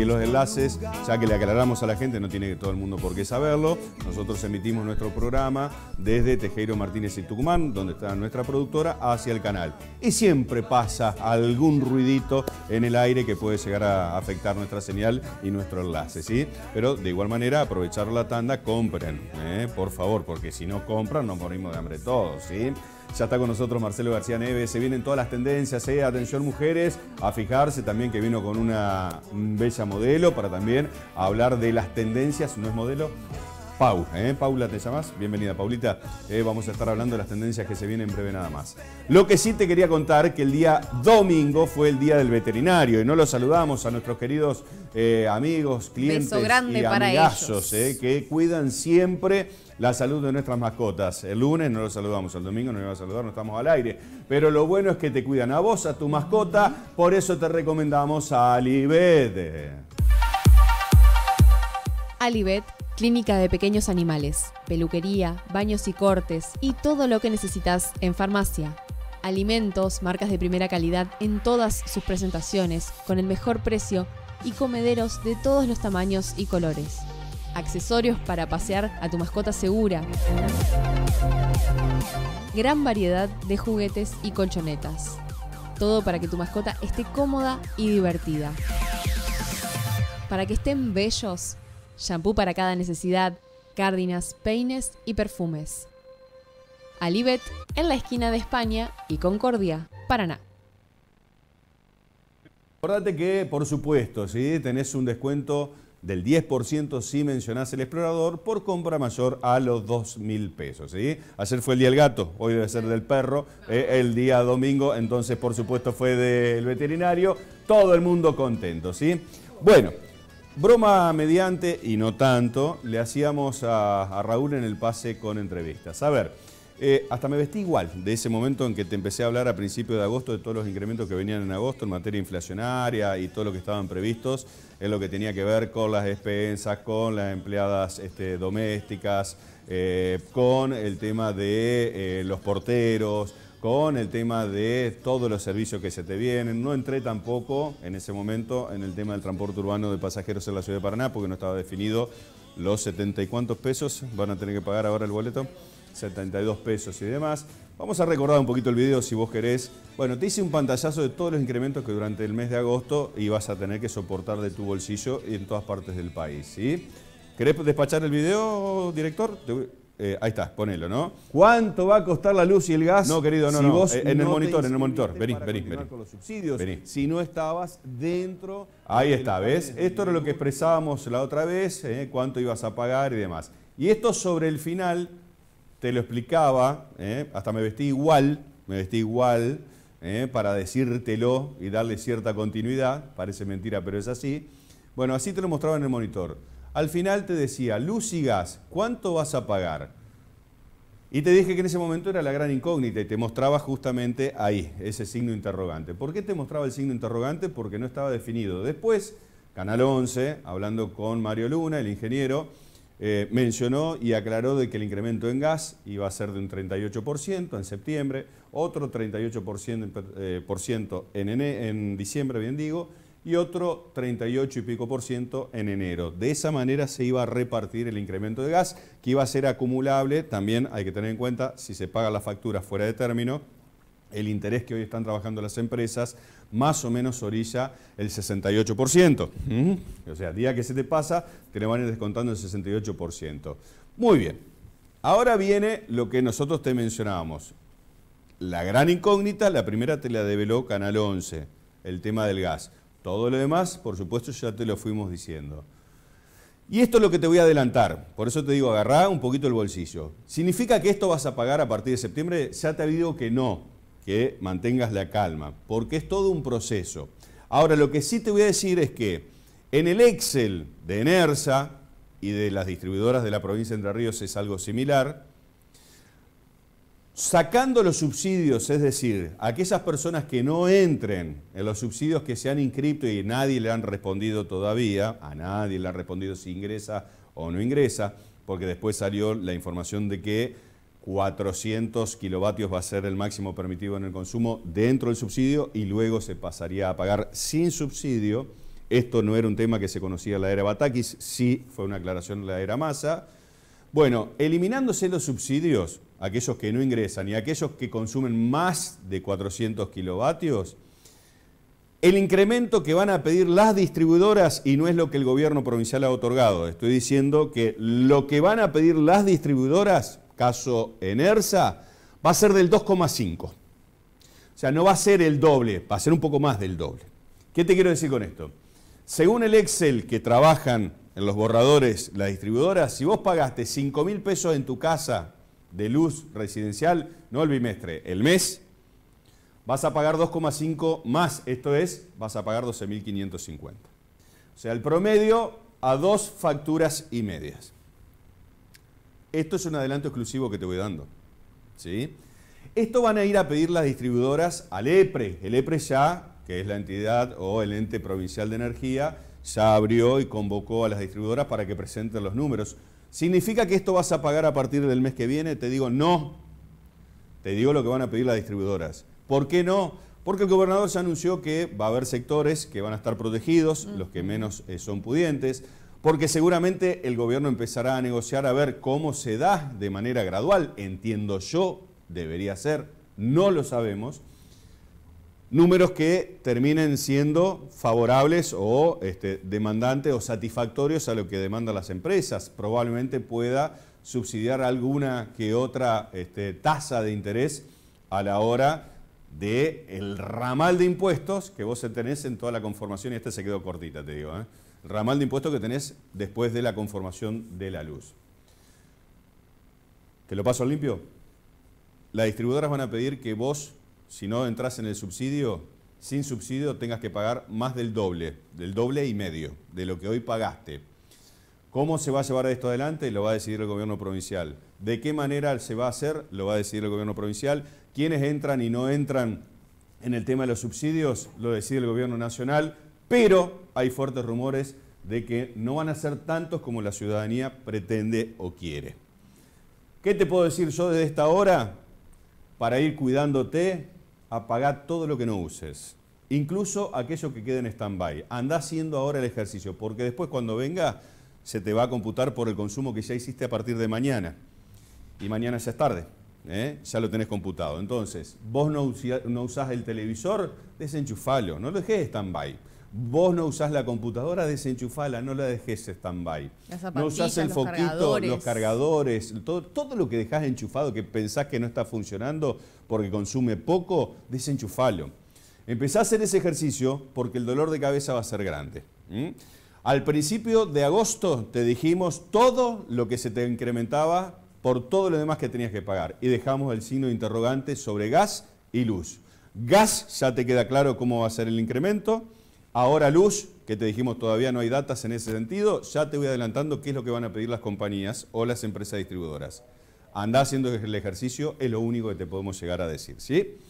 y los enlaces, ya que le aclaramos a la gente, no tiene todo el mundo por qué saberlo. Nosotros emitimos nuestro programa desde Tejero Martínez y Tucumán, donde está nuestra productora, hacia el canal. Y siempre pasa algún ruidito en el aire que puede llegar a afectar nuestra señal y nuestro enlace, ¿sí? Pero de igual manera, aprovechar la tanda, compren, ¿eh? por favor, porque si no compran nos morimos de hambre todos, ¿sí? Ya está con nosotros Marcelo García Neves. Se vienen todas las tendencias, eh. Atención mujeres, a fijarse también que vino con una bella modelo para también hablar de las tendencias. ¿No es modelo? Pau. ¿eh? Paula, ¿te llamas? Bienvenida, Paulita. Eh, vamos a estar hablando de las tendencias que se vienen en breve nada más. Lo que sí te quería contar que el día domingo fue el día del veterinario y no lo saludamos a nuestros queridos eh, amigos, clientes y amigazos para eh, que cuidan siempre la salud de nuestras mascotas. El lunes no lo saludamos, el domingo no lo vamos a saludar, no estamos al aire. Pero lo bueno es que te cuidan a vos, a tu mascota, por eso te recomendamos a Alibet. Alibet Clínica de pequeños animales, peluquería, baños y cortes y todo lo que necesitas en farmacia. Alimentos, marcas de primera calidad en todas sus presentaciones, con el mejor precio y comederos de todos los tamaños y colores. Accesorios para pasear a tu mascota segura. Gran variedad de juguetes y colchonetas. Todo para que tu mascota esté cómoda y divertida. Para que estén bellos shampoo para cada necesidad, Cárdenas, peines y perfumes. Alibet, en la esquina de España y Concordia, Paraná. Acordate que, por supuesto, si tenés un descuento del 10% si mencionás el explorador por compra mayor a los 2 mil pesos. ¿sí? Ayer fue el día del gato, hoy debe ser del perro, eh, el día domingo, entonces por supuesto fue del veterinario, todo el mundo contento. ¿sí? Bueno. Broma mediante, y no tanto, le hacíamos a, Raúl en el pase con entrevistas. A ver, eh, hasta me vestí igual de ese momento en que te empecé a hablar a principios de agosto de todos los incrementos que venían en agosto en materia inflacionaria y todo lo que estaban previstos en lo que tenía que ver con las despensas, con las empleadas este, domésticas, eh, con el tema de eh, los porteros, con el tema de todos los servicios que se te vienen. No entré tampoco en ese momento en el tema del transporte urbano de pasajeros en la ciudad de Paraná porque no estaba definido los setenta y cuántos pesos van a tener que pagar ahora el boleto. 72 pesos y demás. Vamos a recordar un poquito el video si vos querés. Bueno, te hice un pantallazo de todos los incrementos que durante el mes de agosto ibas a tener que soportar de tu bolsillo y en todas partes del país, ¿sí? ¿Querés despachar el video, director? Eh, ahí está, ponelo, ¿no? ¿Cuánto va a costar la luz y el gas? No, querido, no, no. Eh, en, el monitor, en el monitor, en el monitor. Vení, vení, vení. los subsidios, vení. Si no estabas dentro. Ahí está, ¿ves? Esto era lo que expresábamos la otra vez, ¿eh? cuánto ibas a pagar y demás. Y esto sobre el final te lo explicaba, ¿eh? hasta me vestí igual, me vestí igual ¿eh? para decírtelo y darle cierta continuidad, parece mentira, pero es así. Bueno, así te lo mostraba en el monitor. Al final te decía, luz y gas, ¿cuánto vas a pagar? Y te dije que en ese momento era la gran incógnita y te mostraba justamente ahí, ese signo interrogante. ¿Por qué te mostraba el signo interrogante? Porque no estaba definido. Después, Canal 11, hablando con Mario Luna, el ingeniero, eh, mencionó y aclaró de que el incremento en gas iba a ser de un 38% en septiembre, otro 38% eh, por ciento en, en diciembre, bien digo, y otro 38 y pico por ciento en enero. De esa manera se iba a repartir el incremento de gas, que iba a ser acumulable. También hay que tener en cuenta, si se paga la factura fuera de término, el interés que hoy están trabajando las empresas, más o menos orilla el 68%. O sea, día que se te pasa, te le van a ir descontando el 68%. Muy bien. Ahora viene lo que nosotros te mencionábamos. La gran incógnita, la primera te la develó Canal 11, el tema del gas. Todo lo demás, por supuesto, ya te lo fuimos diciendo. Y esto es lo que te voy a adelantar, por eso te digo, agarrá un poquito el bolsillo. ¿Significa que esto vas a pagar a partir de septiembre? Ya te digo que no, que mantengas la calma, porque es todo un proceso. Ahora, lo que sí te voy a decir es que en el Excel de Enersa y de las distribuidoras de la provincia de Entre Ríos es algo similar, sacando los subsidios, es decir, a aquellas personas que no entren en los subsidios que se han inscrito y nadie le han respondido todavía, a nadie le ha respondido si ingresa o no ingresa, porque después salió la información de que 400 kilovatios va a ser el máximo permitido en el consumo dentro del subsidio y luego se pasaría a pagar sin subsidio. Esto no era un tema que se conocía en la era Batakis, sí fue una aclaración en la era Massa. Bueno, eliminándose los subsidios, aquellos que no ingresan y aquellos que consumen más de 400 kilovatios, el incremento que van a pedir las distribuidoras, y no es lo que el gobierno provincial ha otorgado, estoy diciendo que lo que van a pedir las distribuidoras caso ERSA, va a ser del 2,5. O sea, no va a ser el doble, va a ser un poco más del doble. ¿Qué te quiero decir con esto? Según el Excel que trabajan en los borradores las distribuidoras, si vos pagaste 5 mil pesos en tu casa de luz residencial, no el bimestre, el mes, vas a pagar 2,5 más, esto es, vas a pagar 12.550. O sea, el promedio a dos facturas y medias. Esto es un adelanto exclusivo que te voy dando. ¿Sí? Esto van a ir a pedir las distribuidoras al EPRE. El EPRE ya, que es la entidad o el ente provincial de energía, ya abrió y convocó a las distribuidoras para que presenten los números. ¿Significa que esto vas a pagar a partir del mes que viene? Te digo no. Te digo lo que van a pedir las distribuidoras. ¿Por qué no? Porque el gobernador se anunció que va a haber sectores que van a estar protegidos, los que menos eh, son pudientes, porque seguramente el gobierno empezará a negociar a ver cómo se da de manera gradual, entiendo yo, debería ser, no lo sabemos, números que terminen siendo favorables o este, demandantes o satisfactorios a lo que demandan las empresas. Probablemente pueda subsidiar alguna que otra este, tasa de interés a la hora del el ramal de impuestos que vos tenés en toda la conformación y este se quedó cortita, te digo. ¿eh? ramal de impuestos que tenés después de la conformación de la luz. ¿Te lo paso limpio? Las distribuidoras van a pedir que vos, si no entras en el subsidio, sin subsidio tengas que pagar más del doble, del doble y medio de lo que hoy pagaste. ¿Cómo se va a llevar esto adelante? Lo va a decidir el gobierno provincial. ¿De qué manera se va a hacer? Lo va a decidir el gobierno provincial. ¿Quiénes entran y no entran en el tema de los subsidios? Lo decide el gobierno nacional pero hay fuertes rumores de que no van a ser tantos como la ciudadanía pretende o quiere. ¿Qué te puedo decir yo desde esta hora? Para ir cuidándote, apagar todo lo que no uses. Incluso aquello que quede en stand-by. Andá haciendo ahora el ejercicio, porque después cuando venga se te va a computar por el consumo que ya hiciste a partir de mañana. Y mañana ya es tarde, ¿eh? ya lo tenés computado. Entonces, vos no, no usás el televisor, desenchufalo, no lo dejes stand-by. Vos no usás la computadora, desenchufala, no la dejes stand-by. No usás el foquito, los cargadores, todo, lo que dejás enchufado, que pensás que no está funcionando porque consume poco, desenchufalo. Empezá a hacer ese ejercicio porque el dolor de cabeza va a ser grande. Al principio de agosto te dijimos todo lo que se te incrementaba por todo lo demás que tenías que pagar y dejamos el signo interrogante sobre gas y luz. Gas, ya te queda claro cómo va a ser el incremento. Ahora luz, que te dijimos todavía no hay datas en ese sentido, ya te voy adelantando qué es lo que van a pedir las compañías o las empresas distribuidoras. Andá haciendo el ejercicio, es lo único que te podemos llegar a decir, ¿sí?